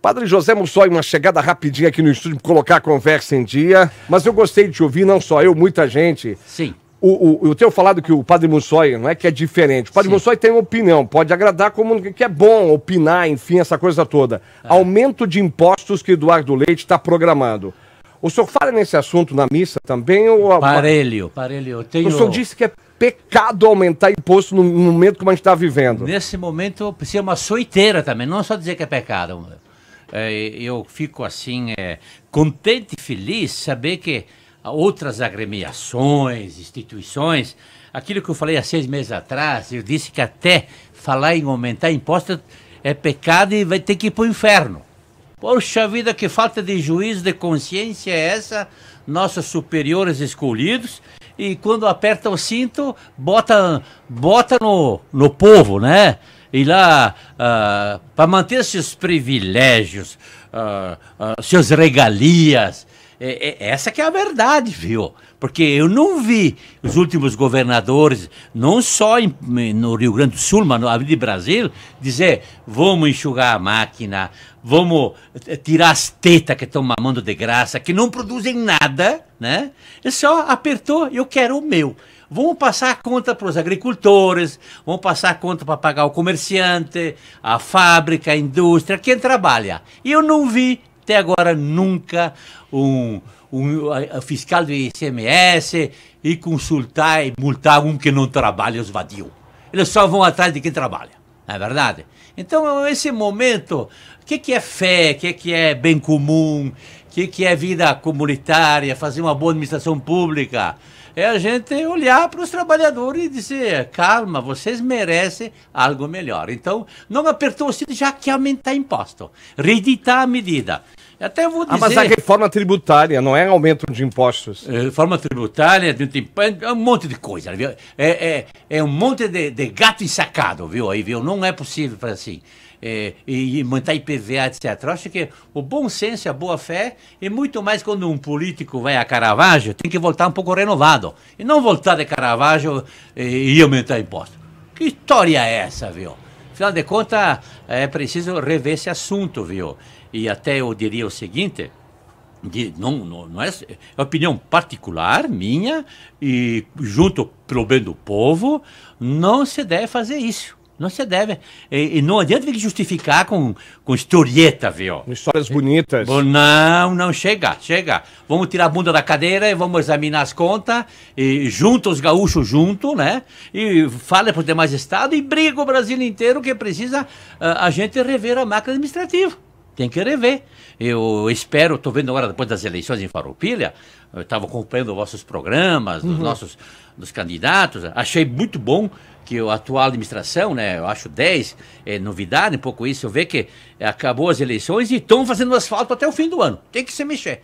Padre José Mussói, uma chegada rapidinha aqui no estúdio, colocar a conversa em dia. Mas eu gostei de te ouvir, não só eu, muita gente. Sim. O, o, eu tenho falado que o Padre Mussói não é que é diferente. O Padre Sim. Mussói tem uma opinião, pode agradar como que é bom opinar, enfim, essa coisa toda. É. Aumento de impostos que Eduardo Leite está programando. O senhor fala nesse assunto na missa também? Ou... Parelho, parelho. Tenho... O senhor disse que é pecado aumentar imposto no momento como a gente está vivendo. Nesse momento precisa uma soiteira também, não só dizer que é pecado é, eu fico assim é, contente e feliz saber que outras agremiações, instituições, aquilo que eu falei há seis meses atrás, eu disse que até falar em aumentar imposto é pecado e vai ter que ir para o inferno. Poxa vida, que falta de juízo, de consciência é essa? Nossos superiores escolhidos e quando aperta o cinto, bota, bota no, no povo, né? E lá, ah, para manter seus privilégios, ah, ah suas regalias, é, é, essa que é a verdade, viu? Porque eu não vi os últimos governadores, não só em, no Rio Grande do Sul, mas no de Brasil, dizer vamos enxugar a máquina, vamos eh, tirar as tetas que estão mamando de graça, que não produzem nada, né? E só apertou, eu quero o meu vão passar a conta para os agricultores, vão passar a conta para pagar o comerciante, a fábrica, a indústria, quem trabalha. E eu não vi até agora nunca um, um a, a fiscal do ICMS ir consultar e multar um que não trabalha, os vadios. Eles só vão atrás de quem trabalha, não é verdade? Então, esse momento, o que, que é fé, o que, que é bem comum, o que, que é vida comunitária, fazer uma boa administração pública? É a gente olhar para os trabalhadores e dizer, calma, vocês merecem algo melhor. Então, não apertou o cinto já que aumentar imposto. Reeditar a medida. Até vou dizer. Ah, mas a reforma tributária não é aumento de impostos. É, reforma tributária, é um monte de coisa, viu? É, é, é um monte de, de gato ensacado, viu? Aí, viu? Não é possível fazer assim. É, e, manter IPVA, etc. acho que o bom senso, a boa fé, e muito mais quando um político vai a Caravaggio, tem que voltar um pouco renovado. E não voltar de Caravaggio e, eh, e aumentar imposto. Que história é essa, viu? Afinal de contas, é preciso rever esse assunto, viu? E até eu diria o seguinte. De, não, não, não, é, é opinião particular minha e junto pelo bem do povo, não se deve fazer isso. Não se deve. E, e, não adianta vir justificar com, com historieta, viu? Histórias bonitas. Não, não, chega, chega. Vamos tirar a bunda da cadeira e vamos examinar as contas, e junto os gaúchos, junto, né? E fala para os demais estados e briga o Brasil inteiro que precisa uh, a gente rever a máquina administrativa tem que rever. Eu espero, estou vendo agora, depois das eleições em Farroupilha, eu estava acompanhando os vossos programas, uhum. dos nossos dos candidatos, achei muito bom que a atual administração, né, eu acho 10, é novidade um pouco isso, eu vejo que acabou as eleições e estão fazendo asfalto até o fim do ano. Tem que se mexer.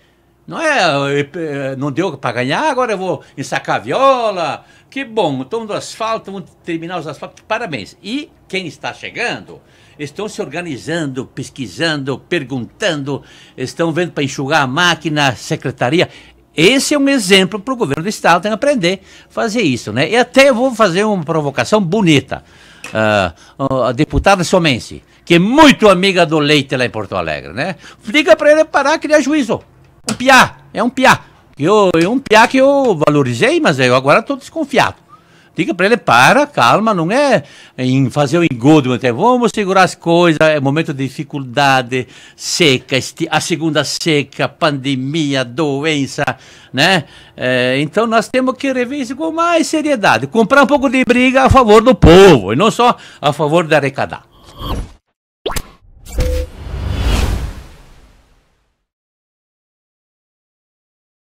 Não é, eh, eh, não deu para ganhar, agora eu vou ensacar a viola. Que bom, estão no asfalto, vão terminar os asfaltos, parabéns. E quem está chegando, estão se organizando, pesquisando, perguntando, estão vendo para enxugar a máquina, a secretaria. Esse é um exemplo para o governo do estado tem que aprender a fazer isso, né? E até eu vou fazer uma provocação bonita. Uh, a deputada Somense, que é muito amiga do Leite lá em Porto Alegre, né? Liga para ele parar, criar juízo. Um piá, é um piá. Eu, é um piá que eu valorizei, mas eu agora estou desconfiado. Diga para ele, para, calma, não é em fazer o engodo, é, vamos segurar as coisas, é momento de dificuldade, seca, a segunda seca, pandemia, doença, né? É, então nós temos que rever isso com mais seriedade, comprar um pouco de briga a favor do povo, e não só a favor de arrecadar.